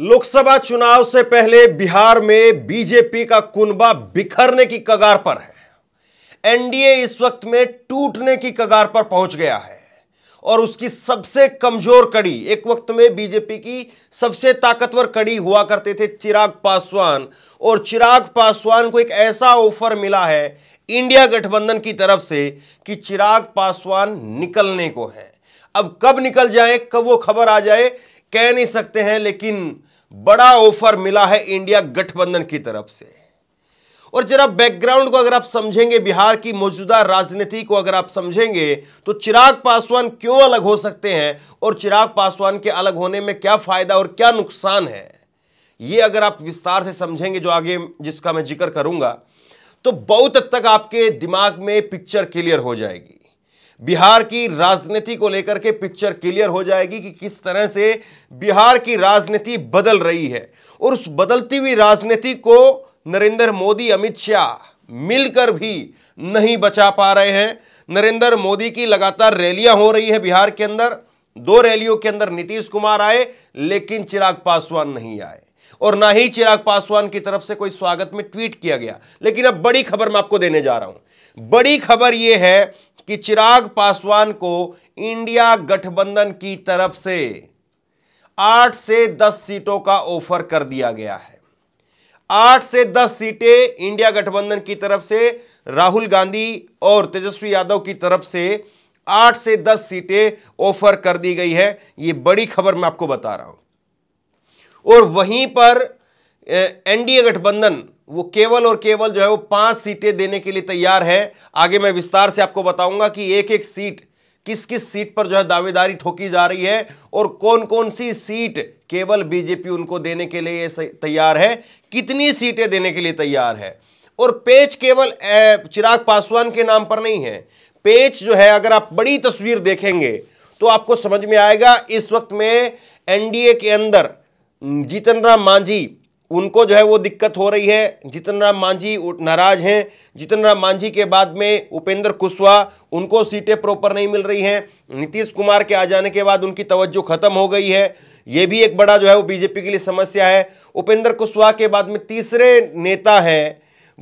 लोकसभा चुनाव से पहले बिहार में बीजेपी का कुनबा बिखरने की कगार पर है एनडीए इस वक्त में टूटने की कगार पर पहुंच गया है और उसकी सबसे कमजोर कड़ी एक वक्त में बीजेपी की सबसे ताकतवर कड़ी हुआ करते थे चिराग पासवान और चिराग पासवान को एक ऐसा ऑफर मिला है इंडिया गठबंधन की तरफ से कि चिराग पासवान निकलने को है अब कब निकल जाए कब वो खबर आ जाए कह नहीं सकते हैं लेकिन बड़ा ऑफर मिला है इंडिया गठबंधन की तरफ से और जरा बैकग्राउंड को अगर आप समझेंगे बिहार की मौजूदा राजनीति को अगर आप समझेंगे तो चिराग पासवान क्यों अलग हो सकते हैं और चिराग पासवान के अलग होने में क्या फायदा और क्या नुकसान है ये अगर आप विस्तार से समझेंगे जो आगे जिसका मैं जिक्र करूंगा तो बहुत हद तक आपके दिमाग में पिक्चर क्लियर हो जाएगी बिहार की राजनीति को लेकर के पिक्चर क्लियर हो जाएगी कि किस तरह से बिहार की राजनीति बदल रही है और उस बदलती हुई राजनीति को नरेंद्र मोदी अमित शाह मिलकर भी नहीं बचा पा रहे हैं नरेंद्र मोदी की लगातार रैलियां हो रही है बिहार के अंदर दो रैलियों के अंदर नीतीश कुमार आए लेकिन चिराग पासवान नहीं आए और ना ही चिराग पासवान की तरफ से कोई स्वागत में ट्वीट किया गया लेकिन अब बड़ी खबर मैं आपको देने जा रहा हूं बड़ी खबर यह है कि चिराग पासवान को इंडिया गठबंधन की तरफ से आठ से दस सीटों का ऑफर कर दिया गया है आठ से दस सीटें इंडिया गठबंधन की तरफ से राहुल गांधी और तेजस्वी यादव की तरफ से आठ से दस सीटें ऑफर कर दी गई है यह बड़ी खबर मैं आपको बता रहा हूं और वहीं पर एनडीए गठबंधन वो केवल और केवल जो है वो पांच सीटें देने के लिए तैयार है आगे मैं विस्तार से आपको बताऊंगा कि एक एक सीट किस किस सीट पर जो है दावेदारी ठोकी जा रही है और कौन कौन सी सीट केवल बीजेपी उनको देने के लिए तैयार है कितनी सीटें देने के लिए तैयार है और पेच केवल चिराग पासवान के नाम पर नहीं है पेच जो है अगर आप बड़ी तस्वीर देखेंगे तो आपको समझ में आएगा इस वक्त में एनडीए के अंदर जीतन राम मांझी उनको जो है वो दिक्कत हो रही है जितन राम मांझी नाराज हैं जितन राम मांझी के बाद में उपेंद्र कुशवाहा उनको सीटें प्रॉपर नहीं मिल रही हैं नीतीश कुमार के आ जाने के बाद उनकी तवज्जो ख़त्म हो गई है ये भी एक बड़ा जो है वो बीजेपी के लिए समस्या है उपेंद्र कुशवाहा के बाद में तीसरे नेता हैं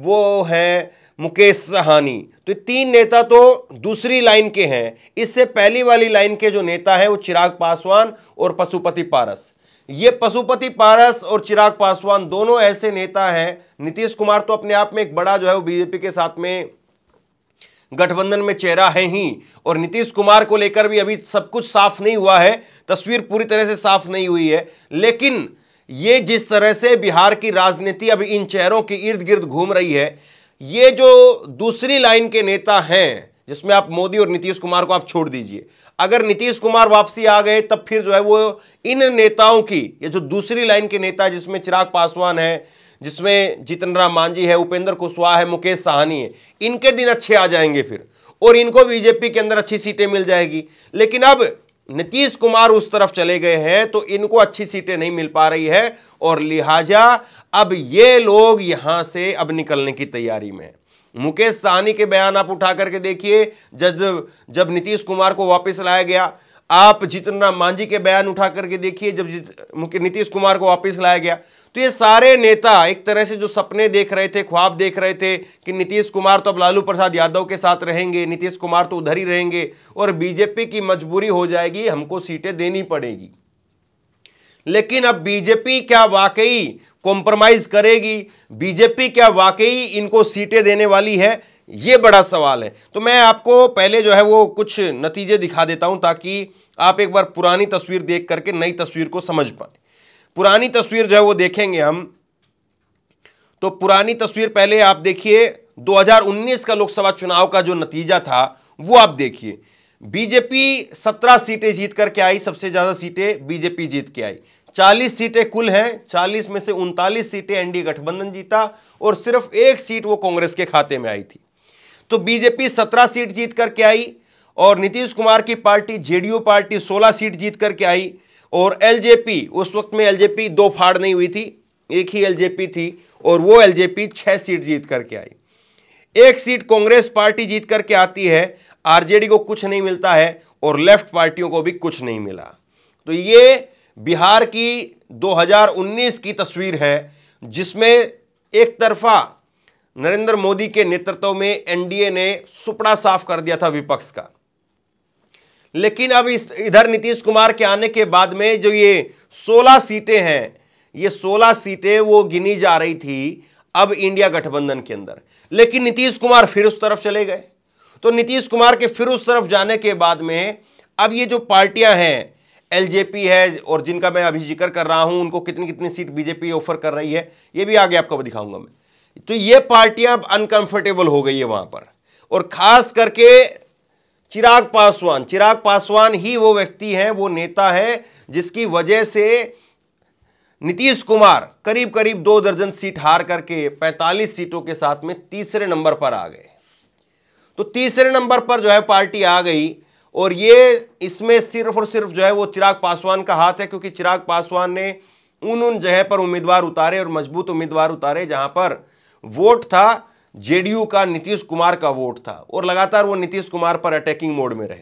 वो हैं मुकेश सहानी तो तीन नेता तो दूसरी लाइन के हैं इससे पहली वाली लाइन के जो नेता हैं वो चिराग पासवान और पशुपति पारस ये पशुपति पारस और चिराग पासवान दोनों ऐसे नेता हैं नीतीश कुमार तो अपने आप में एक बड़ा जो है वो बीजेपी के साथ में गठबंधन में चेहरा है ही और नीतीश कुमार को लेकर भी अभी सब कुछ साफ नहीं हुआ है तस्वीर पूरी तरह से साफ नहीं हुई है लेकिन ये जिस तरह से बिहार की राजनीति अभी इन चेहरों के इर्द गिर्द घूम रही है ये जो दूसरी लाइन के नेता हैं जिसमें आप मोदी और नीतीश कुमार को आप छोड़ दीजिए अगर नीतीश कुमार वापसी आ गए तब फिर जो है वो इन नेताओं की ये जो दूसरी लाइन के नेता जिसमें चिराग पासवान है जिसमें जितन राम मांझी है उपेंद्र कुशवाहा है मुकेश साहनी है इनके दिन अच्छे आ जाएंगे फिर और इनको बीजेपी के अंदर अच्छी सीटें मिल जाएगी लेकिन अब नीतीश कुमार उस तरफ चले गए हैं तो इनको अच्छी सीटें नहीं मिल पा रही है और लिहाजा अब ये लोग यहां से अब निकलने की तैयारी में मुकेश सहनी के बयान आप उठा करके देखिए जब जब नीतीश कुमार को वापस लाया गया आप जितना राम मांझी के बयान उठा करके देखिए जब नीतीश कुमार को वापस लाया गया तो ये सारे नेता एक तरह से जो सपने देख रहे थे ख्वाब देख रहे थे कि नीतीश कुमार तो अब लालू प्रसाद यादव के साथ रहेंगे नीतीश कुमार तो उधर ही रहेंगे और बीजेपी की मजबूरी हो जाएगी हमको सीटें देनी पड़ेगी लेकिन अब बीजेपी क्या वाकई कॉम्प्रोमाइज करेगी बीजेपी क्या वाकई इनको सीटें देने वाली है ये बड़ा सवाल है तो मैं आपको पहले जो है वो कुछ नतीजे दिखा देता हूं ताकि आप एक बार पुरानी तस्वीर देख करके नई तस्वीर को समझ पाए पुरानी तस्वीर जो है वो देखेंगे हम तो पुरानी तस्वीर पहले आप देखिए 2019 का लोकसभा चुनाव का जो नतीजा था वो आप देखिए बीजेपी सत्रह सीटें जीत करके आई सबसे ज़्यादा सीटें बीजेपी जीत के आई चालीस सीटें कुल हैं चालीस में से उनतालीस सीटें एनडीए गठबंधन जीता और सिर्फ एक सीट वो कांग्रेस के खाते में आई थी तो बीजेपी सत्रह सीट जीत करके आई और नीतीश कुमार की पार्टी जेडीयू पार्टी सोलह सीट जीत करके आई और एलजेपी उस वक्त में एलजेपी दो फाड़ नहीं हुई थी एक ही एलजेपी थी और वो एलजेपी छह सीट जीत करके आई एक सीट कांग्रेस पार्टी जीत करके आती है आरजेडी को कुछ नहीं मिलता है और लेफ्ट पार्टियों को भी कुछ नहीं मिला तो ये बिहार की 2019 की तस्वीर है जिसमें एक तरफा नरेंद्र मोदी के नेतृत्व में एनडीए ने सुपड़ा साफ कर दिया था विपक्ष का लेकिन अब इस इधर नीतीश कुमार के आने के बाद में जो ये 16 सीटें हैं ये 16 सीटें वो गिनी जा रही थी अब इंडिया गठबंधन के अंदर लेकिन नीतीश कुमार फिर उस तरफ चले गए तो नीतीश कुमार के फिर उस तरफ जाने के बाद में अब ये जो पार्टियां हैं एलजेपी है और जिनका मैं अभी जिक्र कर रहा हूं उनको कितनी कितनी सीट बीजेपी ऑफर कर रही है ये भी आगे आपको दिखाऊंगा मैं तो ये पार्टियां अब अनकंफर्टेबल हो गई है वहां पर और खास करके चिराग पासवान चिराग पासवान ही वो व्यक्ति हैं वो नेता है जिसकी वजह से नीतीश कुमार करीब करीब दो दर्जन सीट हार करके 45 सीटों के साथ में तीसरे नंबर पर आ गए तो तीसरे नंबर पर जो है पार्टी आ गई और ये इसमें सिर्फ और सिर्फ जो है वो चिराग पासवान का हाथ है क्योंकि चिराग पासवान ने उन उन जगह पर उम्मीदवार उतारे और मजबूत उम्मीदवार उतारे जहां पर वोट था जेडीयू का नीतीश कुमार का वोट था और लगातार वो नीतीश कुमार पर अटैकिंग मोड में रहे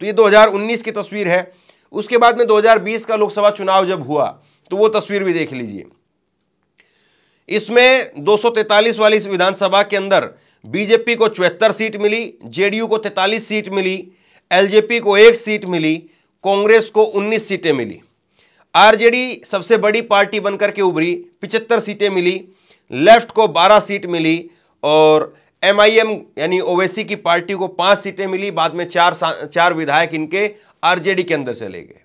तो ये 2019 की तस्वीर है उसके बाद में 2020 का लोकसभा चुनाव जब हुआ तो वो तस्वीर भी देख लीजिए इसमें दो वाली इस विधानसभा के अंदर बीजेपी को चौहत्तर सीट मिली जेडीयू को तैंतालीस सीट मिली एलजेपी को एक सीट मिली कांग्रेस को 19 सीटें मिली आरजेडी सबसे बड़ी पार्टी बनकर के उभरी 75 सीटें मिली लेफ्ट को 12 सीट मिली और एमआईएम यानी ओवैसी की पार्टी को पाँच सीटें मिली बाद में चार चार विधायक इनके आरजेडी के अंदर चले गए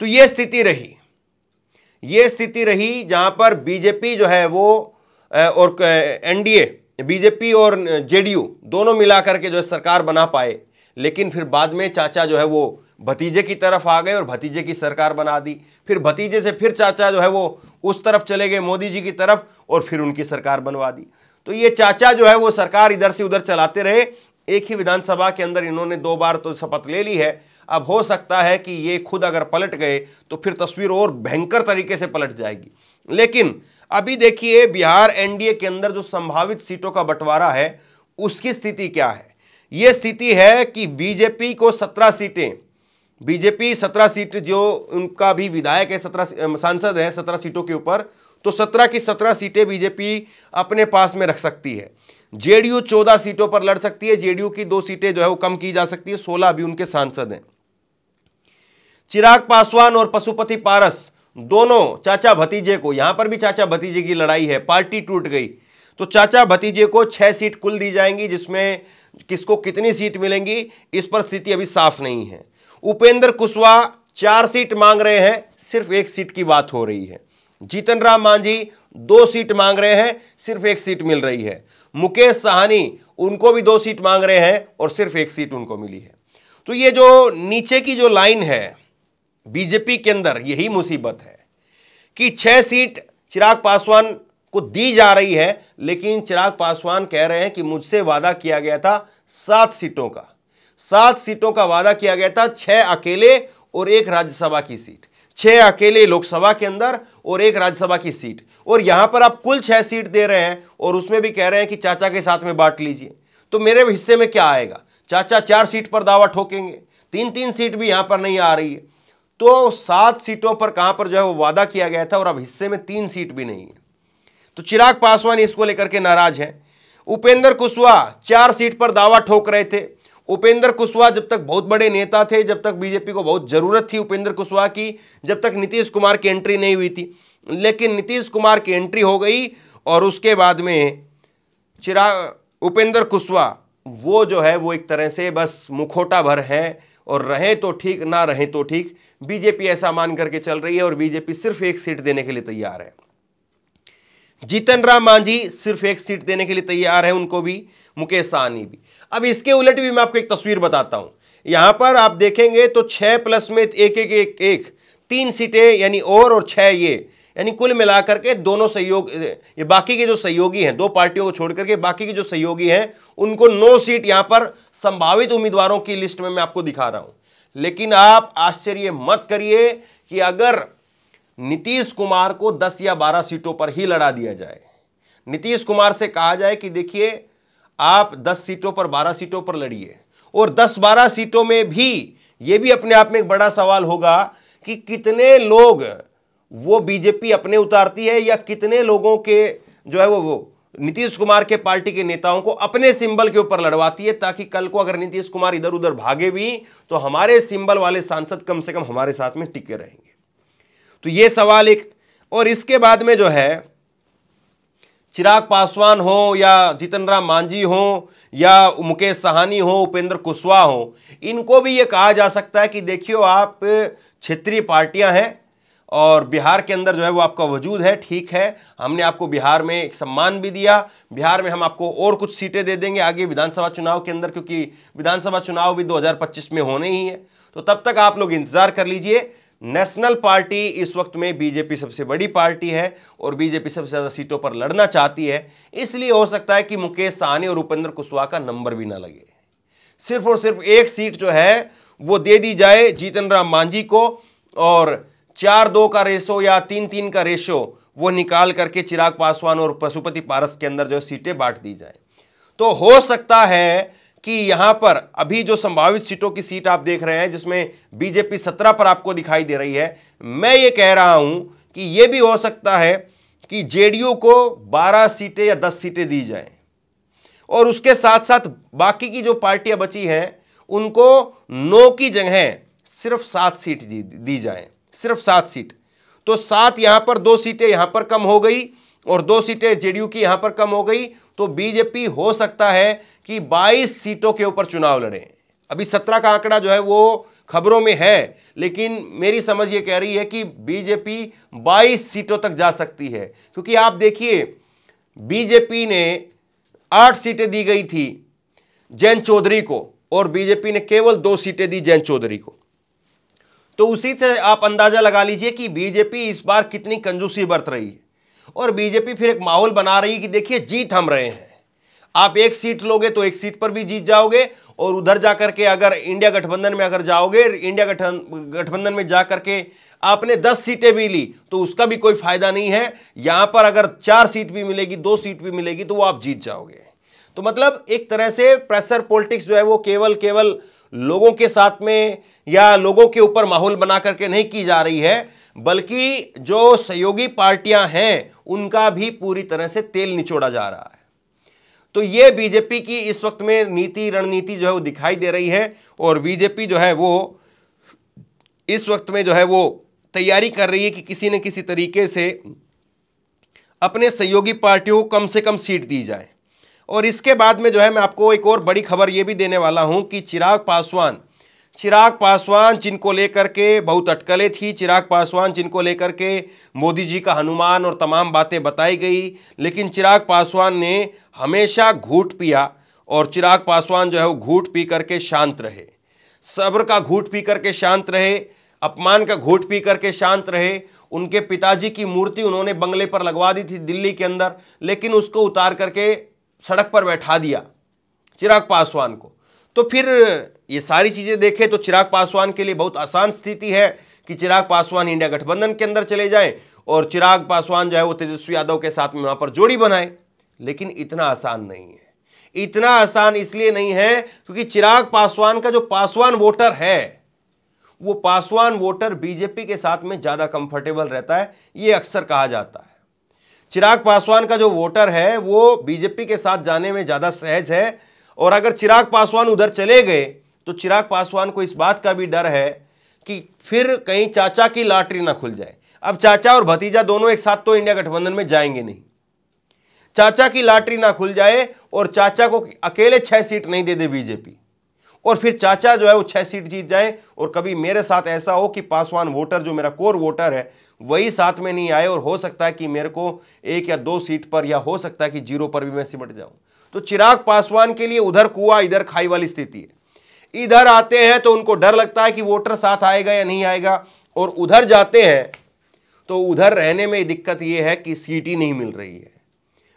तो ये स्थिति रही ये स्थिति रही जहां पर बीजेपी जो है वो और एनडीए बीजेपी और जेडीयू दोनों मिलाकर के जो है सरकार बना पाए लेकिन फिर बाद में चाचा जो है वो भतीजे की तरफ आ गए और भतीजे की सरकार बना दी फिर भतीजे से फिर चाचा जो है वो उस तरफ चले गए मोदी जी की तरफ और फिर उनकी सरकार बनवा दी तो ये चाचा जो है वो सरकार इधर से उधर चलाते रहे एक ही विधानसभा के अंदर इन्होंने दो बार तो शपथ ले ली है अब हो सकता है कि ये खुद अगर पलट गए तो फिर तस्वीर और भयंकर तरीके से पलट जाएगी लेकिन अभी देखिए बिहार एनडीए के अंदर जो संभावित सीटों का बंटवारा है उसकी स्थिति क्या है यह स्थिति है कि बीजेपी को सत्रह सीटें बीजेपी सत्रह सीट जो उनका भी विधायक है सत्रह सांसद है सत्रह सीटों के ऊपर तो सत्रह की सत्रह सीटें बीजेपी अपने पास में रख सकती है जेडीयू चौदह सीटों पर लड़ सकती है जेडीयू की दो सीटें जो है वो कम की जा सकती है सोलह अभी उनके सांसद हैं चिराग पासवान और पशुपति पारस दोनों चाचा भतीजे को यहां पर भी चाचा भतीजे की लड़ाई है पार्टी टूट गई तो चाचा भतीजे को छह सीट कुल दी जाएंगी जिसमें किसको कितनी सीट मिलेंगी इस पर स्थिति अभी साफ नहीं है उपेंद्र कुशवाहा चार सीट मांग रहे हैं सिर्फ एक सीट की बात हो रही है जीतन राम मांझी दो सीट मांग रहे हैं सिर्फ एक सीट मिल रही है मुकेश साहनी उनको भी दो सीट मांग रहे हैं और सिर्फ एक सीट उनको मिली है तो ये जो नीचे की जो लाइन है बीजेपी के अंदर यही मुसीबत है कि छह सीट चिराग पासवान को दी जा रही है लेकिन चिराग पासवान कह रहे हैं कि मुझसे वादा किया गया था सात सीटों का सात सीटों का वादा किया गया था छह अकेले और एक राज्यसभा की सीट छह अकेले लोकसभा के अंदर और एक राज्यसभा की सीट और यहां पर आप कुल छह सीट दे रहे हैं और उसमें भी कह रहे हैं कि चाचा के साथ में बांट लीजिए तो मेरे हिस्से में क्या आएगा चाचा चार सीट पर दावा ठोकेंगे तीन तीन सीट भी यहां पर नहीं आ रही है तो सात सीटों पर कहां पर जो है वो वादा किया गया था और अब हिस्से में तीन सीट भी नहीं है तो चिराग पासवान इसको लेकर के नाराज हैं उपेंद्र कुशवाहा चार सीट पर दावा ठोक रहे थे उपेंद्र कुशवाहा जब तक बहुत बड़े नेता थे जब तक बीजेपी को बहुत ज़रूरत थी उपेंद्र कुशवाहा की जब तक नीतीश कुमार की एंट्री नहीं हुई थी लेकिन नीतीश कुमार की एंट्री हो गई और उसके बाद में चिराग उपेंद्र कुशवाहा वो जो है वो एक तरह से बस मुखोटा भर है और रहें तो ठीक ना रहें तो ठीक बीजेपी ऐसा मान करके चल रही है और बीजेपी सिर्फ एक सीट देने के लिए तैयार है जीतन राम मांझी सिर्फ एक सीट देने के लिए तैयार है उनको भी मुकेश सहनी भी अब इसके उलट भी मैं आपको एक तस्वीर बताता हूं यहां पर आप देखेंगे तो छह प्लस में एक एक एक एक तीन सीटें यानी और और छह ये यानी कुल मिलाकर के दोनों सहयोग ये बाकी के जो सहयोगी हैं दो पार्टियों को छोड़ करके बाकी के जो सहयोगी हैं उनको नो सीट यहां पर संभावित उम्मीदवारों की लिस्ट में मैं आपको दिखा रहा हूं लेकिन आप आश्चर्य मत करिए कि अगर नीतीश कुमार को 10 या 12 सीटों पर ही लड़ा दिया जाए नीतीश कुमार से कहा जाए कि देखिए आप 10 सीटों पर 12 सीटों पर लड़िए और 10-12 सीटों में भी यह भी अपने आप में एक बड़ा सवाल होगा कि कितने लोग वो बीजेपी अपने उतारती है या कितने लोगों के जो है वो, वो नीतीश कुमार के पार्टी के नेताओं को अपने सिंबल के ऊपर लड़वाती है ताकि कल को अगर नीतीश कुमार इधर उधर भागे भी तो हमारे सिंबल वाले सांसद कम से कम हमारे साथ में टिके रहेंगे तो ये सवाल एक और इसके बाद में जो है चिराग पासवान हो या जीतन राम मांझी हो या मुकेश सहानी हो उपेंद्र कुशवाहा हो इनको भी ये कहा जा सकता है कि देखियो आप क्षेत्रीय पार्टियां हैं और बिहार के अंदर जो है वो आपका वजूद है ठीक है हमने आपको बिहार में एक सम्मान भी दिया बिहार में हम आपको और कुछ सीटें दे देंगे आगे विधानसभा चुनाव के अंदर क्योंकि विधानसभा चुनाव भी 2025 में होने ही है तो तब तक आप लोग इंतज़ार कर लीजिए नेशनल पार्टी इस वक्त में बीजेपी सबसे बड़ी पार्टी है और बीजेपी सबसे ज़्यादा सीटों पर लड़ना चाहती है इसलिए हो सकता है कि मुकेश सहनी और उपेंद्र कुशवाहा का नंबर भी ना लगे सिर्फ और सिर्फ एक सीट जो है वो दे दी जाए जीतन राम मांझी को और चार दो का रेशो या तीन तीन का रेशो वो निकाल करके चिराग पासवान और पशुपति पारस के अंदर जो सीटें बांट दी जाए तो हो सकता है कि यहां पर अभी जो संभावित सीटों की सीट आप देख रहे हैं जिसमें बीजेपी सत्रह पर आपको दिखाई दे रही है मैं ये कह रहा हूं कि यह भी हो सकता है कि जेडीयू को बारह सीटें या दस सीटें दी जाए और उसके साथ साथ बाकी की जो पार्टियां बची हैं उनको नौ की जगह सिर्फ सात सीट दी, जाए सिर्फ सात सीट तो सात यहां पर दो सीटें यहां पर कम हो गई और दो सीटें जेडीयू की यहां पर कम हो गई तो बीजेपी हो सकता है कि 22 सीटों के ऊपर चुनाव लड़े अभी 17 का आंकड़ा जो है वो खबरों में है लेकिन मेरी समझ ये कह रही है कि बीजेपी 22 सीटों तक जा सकती है क्योंकि आप देखिए बीजेपी ने आठ सीटें दी गई थी जैन चौधरी को और बीजेपी ने केवल दो सीटें दी जैन चौधरी को तो उसी से आप अंदाजा लगा लीजिए कि बीजेपी इस बार कितनी कंजूसी बरत रही है और बीजेपी फिर एक माहौल बना रही है कि देखिए जीत हम रहे हैं आप एक सीट लोगे तो एक सीट पर भी जीत जाओगे और उधर जाकर के अगर इंडिया गठबंधन में अगर जाओगे इंडिया गठबंधन में जाकर के आपने 10 सीटें भी ली तो उसका भी कोई फायदा नहीं है यहां पर अगर चार सीट भी मिलेगी दो सीट भी मिलेगी तो वो आप जीत जाओगे तो मतलब एक तरह से प्रेशर पॉलिटिक्स जो है वो केवल केवल लोगों के साथ में या लोगों के ऊपर माहौल बना करके नहीं की जा रही है बल्कि जो सहयोगी पार्टियां हैं उनका भी पूरी तरह से तेल निचोड़ा जा रहा है तो ये बीजेपी की इस वक्त में नीति रणनीति जो है वो दिखाई दे रही है और बीजेपी जो है वो इस वक्त में जो है वो तैयारी कर रही है कि किसी न किसी तरीके से अपने सहयोगी पार्टियों को कम से कम सीट दी जाए और इसके बाद में जो है मैं आपको एक और बड़ी खबर ये भी देने वाला हूं कि चिराग पासवान चिराग पासवान जिनको लेकर के बहुत अटकलें थी चिराग पासवान जिनको लेकर के मोदी जी का हनुमान और तमाम बातें बताई गई लेकिन चिराग पासवान ने हमेशा घूट पिया और चिराग पासवान जो है वो घूट पी करके शांत रहे सब्र का घूट पी करके शांत रहे अपमान का घूट पी करके शांत रहे उनके पिताजी की मूर्ति उन्होंने बंगले पर लगवा दी थी दिल्ली के अंदर लेकिन उसको उतार करके सड़क पर बैठा दिया चिराग पासवान को तो फिर ये सारी चीज़ें देखें तो चिराग पासवान के लिए बहुत आसान स्थिति है कि चिराग पासवान इंडिया गठबंधन के अंदर चले जाएं और चिराग पासवान जो है वो तेजस्वी यादव के साथ में वहां पर जोड़ी बनाए लेकिन इतना आसान नहीं है इतना आसान इसलिए नहीं है क्योंकि चिराग पासवान का जो पासवान वोटर है वो पासवान वोटर बीजेपी के साथ में ज़्यादा कंफर्टेबल रहता है ये अक्सर कहा जाता है चिराग पासवान का जो वोटर है वो बीजेपी के साथ जाने में ज़्यादा सहज है और अगर चिराग पासवान उधर चले गए तो चिराग पासवान को इस बात का भी डर है कि फिर कहीं चाचा की लॉटरी ना खुल जाए अब चाचा और भतीजा दोनों एक साथ तो इंडिया गठबंधन में जाएंगे नहीं चाचा की लॉटरी ना खुल जाए और चाचा को अकेले छह सीट नहीं दे दे बीजेपी और फिर चाचा जो है वो छह सीट जीत जाए और कभी मेरे साथ ऐसा हो कि पासवान वोटर जो मेरा कोर वोटर है वही साथ में नहीं आए और हो सकता है कि मेरे को एक या दो सीट पर या हो सकता है कि जीरो पर भी मैं सिमट जाऊं तो चिराग पासवान के लिए उधर कुआ इधर खाई वाली स्थिति है इधर आते हैं तो उनको डर लगता है कि वोटर साथ आएगा या नहीं आएगा और उधर जाते हैं तो उधर रहने में दिक्कत यह है कि सीट ही नहीं मिल रही है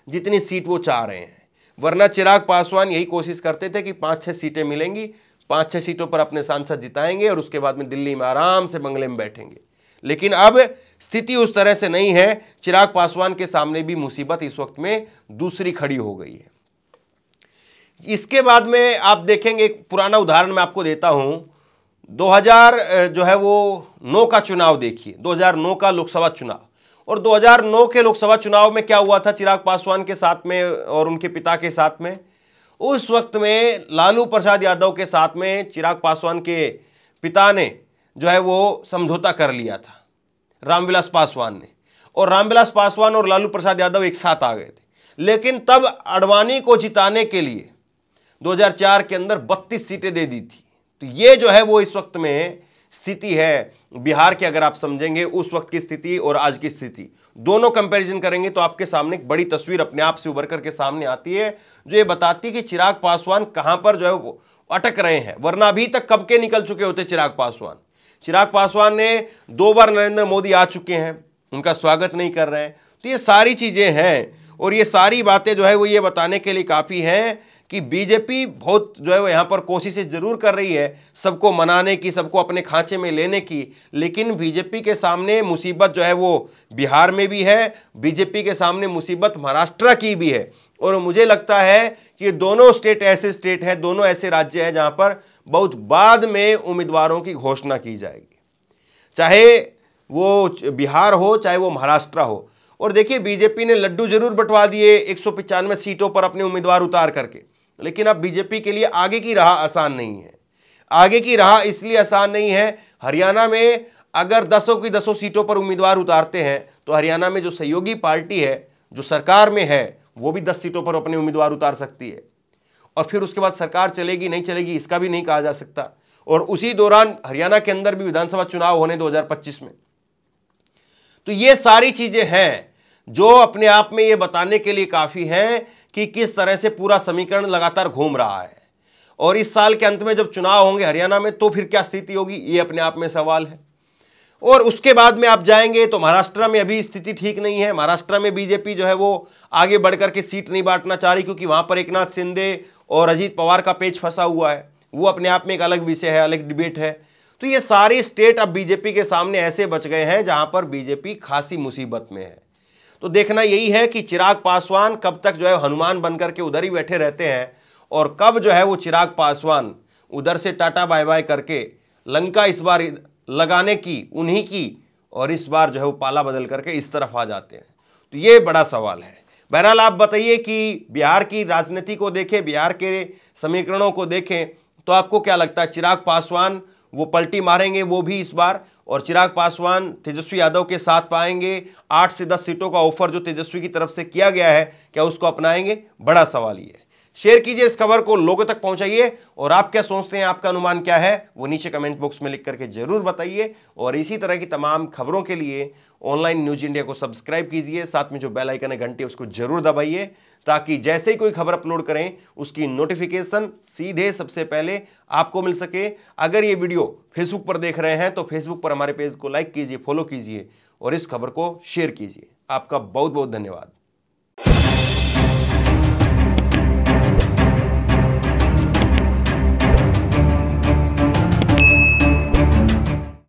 जितनी सीट वो चाह रहे हैं वरना चिराग पासवान यही कोशिश करते थे कि पांच छह सीटें मिलेंगी पांच छह सीटों पर अपने सांसद जिताएंगे और उसके बाद में दिल्ली में आराम से बंगले में बैठेंगे लेकिन अब स्थिति उस तरह से नहीं है चिराग पासवान के सामने भी मुसीबत इस वक्त में दूसरी खड़ी हो गई है इसके बाद में आप देखेंगे एक पुराना उदाहरण मैं आपको देता हूँ 2000 जो है वो नौ का चुनाव देखिए 2009 का लोकसभा चुनाव और 2009 के लोकसभा चुनाव में क्या हुआ था चिराग पासवान के साथ में और उनके पिता के साथ में उस वक्त में लालू प्रसाद यादव के साथ में चिराग पासवान के पिता ने जो है वो समझौता कर लिया था रामविलास पासवान ने और रामविलास पासवान और लालू प्रसाद यादव एक साथ आ गए थे लेकिन तब अडवाणी को जिताने के लिए 2004 के अंदर 32 सीटें दे दी थी तो ये जो है वो इस वक्त में स्थिति है बिहार की अगर आप समझेंगे उस वक्त की स्थिति और आज की स्थिति दोनों कंपैरिजन करेंगे तो आपके सामने एक बड़ी तस्वीर अपने आप से उभर करके सामने आती है जो ये बताती है कि चिराग पासवान कहां पर जो है अटक रहे हैं वरना अभी तक कब के निकल चुके होते चिराग पासवान चिराग पासवान ने दो बार नरेंद्र मोदी आ चुके हैं उनका स्वागत नहीं कर रहे हैं तो ये सारी चीज़ें हैं और ये सारी बातें जो है वो ये बताने के लिए काफ़ी हैं कि बीजेपी बहुत जो है वो यहाँ पर कोशिशें जरूर कर रही है सबको मनाने की सबको अपने खांचे में लेने की लेकिन बीजेपी के सामने मुसीबत जो है वो बिहार में भी है बीजेपी के सामने मुसीबत महाराष्ट्र की भी है और मुझे लगता है कि दोनों स्टेट ऐसे स्टेट हैं दोनों ऐसे राज्य हैं जहाँ पर बहुत बाद में उम्मीदवारों की घोषणा की जाएगी चाहे वो बिहार हो चाहे वो महाराष्ट्र हो और देखिए बीजेपी ने लड्डू जरूर बंटवा दिए एक सीटों पर अपने उम्मीदवार उतार करके लेकिन अब बीजेपी के लिए आगे की राह आसान नहीं है आगे की राह इसलिए आसान नहीं है हरियाणा में अगर दसों की दसों सीटों पर उम्मीदवार उतारते हैं तो हरियाणा में जो सहयोगी पार्टी है जो सरकार में है वो भी दस सीटों पर अपने उम्मीदवार उतार सकती है और फिर उसके बाद सरकार चलेगी नहीं चलेगी इसका भी नहीं कहा जा सकता और उसी दौरान हरियाणा के अंदर भी विधानसभा चुनाव होने दो में तो ये सारी चीजें हैं जो अपने आप में ये बताने के लिए काफी हैं कि किस तरह से पूरा समीकरण लगातार घूम रहा है और इस साल के अंत में जब चुनाव होंगे हरियाणा में तो फिर क्या स्थिति होगी ये अपने आप में सवाल है और उसके बाद में आप जाएंगे तो महाराष्ट्र में अभी स्थिति ठीक नहीं है महाराष्ट्र में बीजेपी जो है वो आगे बढ़ करके सीट नहीं बांटना चाह रही क्योंकि वहाँ पर एक नाथ शिंदे और अजीत पवार का पेच फंसा हुआ है वो अपने आप में एक अलग विषय है अलग डिबेट है तो ये सारे स्टेट अब बीजेपी के सामने ऐसे बच गए हैं जहाँ पर बीजेपी खासी मुसीबत में है तो देखना यही है कि चिराग पासवान कब तक जो है हनुमान बनकर के उधर ही बैठे रहते हैं और कब जो है वो चिराग पासवान उधर से टाटा बाय बाय करके लंका इस बार लगाने की उन्हीं की और इस बार जो है वो पाला बदल करके इस तरफ आ जाते हैं तो ये बड़ा सवाल है बहरहाल आप बताइए कि बिहार की राजनीति को देखें बिहार के समीकरणों को देखें तो आपको क्या लगता है चिराग पासवान वो पलटी मारेंगे वो भी इस बार और चिराग पासवान तेजस्वी यादव के साथ पाएंगे आठ से दस सीटों का ऑफर जो तेजस्वी की तरफ से किया गया है क्या उसको अपनाएंगे बड़ा सवाल ये है शेयर कीजिए इस खबर को लोगों तक पहुंचाइए और आप क्या सोचते हैं आपका अनुमान क्या है वो नीचे कमेंट बॉक्स में लिख करके जरूर बताइए और इसी तरह की तमाम खबरों के लिए ऑनलाइन न्यूज इंडिया को सब्सक्राइब कीजिए साथ में जो बेल आइकन है घंटी उसको जरूर दबाइए ताकि जैसे ही कोई खबर अपलोड करें उसकी नोटिफिकेशन सीधे सबसे पहले आपको मिल सके अगर ये वीडियो फेसबुक पर देख रहे हैं तो फेसबुक पर हमारे पेज को लाइक कीजिए फॉलो कीजिए और इस खबर को शेयर कीजिए आपका बहुत बहुत धन्यवाद